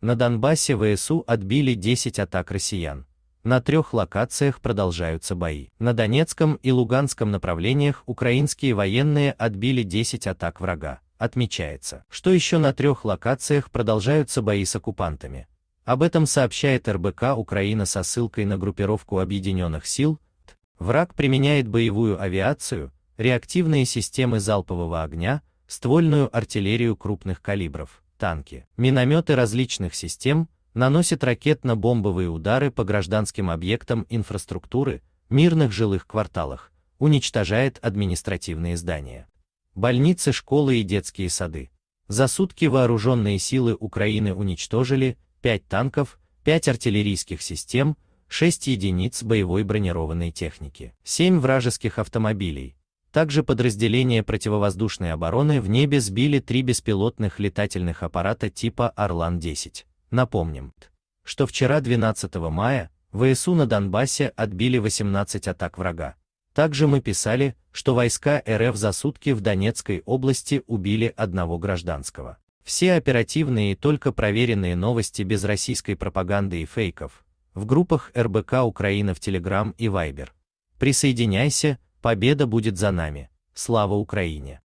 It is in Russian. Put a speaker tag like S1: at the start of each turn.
S1: На Донбассе ВСУ отбили 10 атак россиян. На трех локациях продолжаются бои. На Донецком и Луганском направлениях украинские военные отбили 10 атак врага. Отмечается, что еще на трех локациях продолжаются бои с оккупантами. Об этом сообщает РБК Украина со ссылкой на группировку объединенных сил. Враг применяет боевую авиацию, реактивные системы залпового огня, ствольную артиллерию крупных калибров, танки, минометы различных систем, наносит ракетно-бомбовые удары по гражданским объектам инфраструктуры, мирных жилых кварталах, уничтожает административные здания, больницы, школы и детские сады. За сутки вооруженные силы Украины уничтожили 5 танков, 5 артиллерийских систем, 6 единиц боевой бронированной техники, 7 вражеских автомобилей, также подразделения противовоздушной обороны в небе сбили три беспилотных летательных аппарата типа «Орлан-10». Напомним, что вчера 12 мая ВСУ на Донбассе отбили 18 атак врага. Также мы писали, что войска РФ за сутки в Донецкой области убили одного гражданского. Все оперативные и только проверенные новости без российской пропаганды и фейков в группах РБК Украина в Телеграм и Вайбер. Присоединяйся, Победа будет за нами. Слава Украине!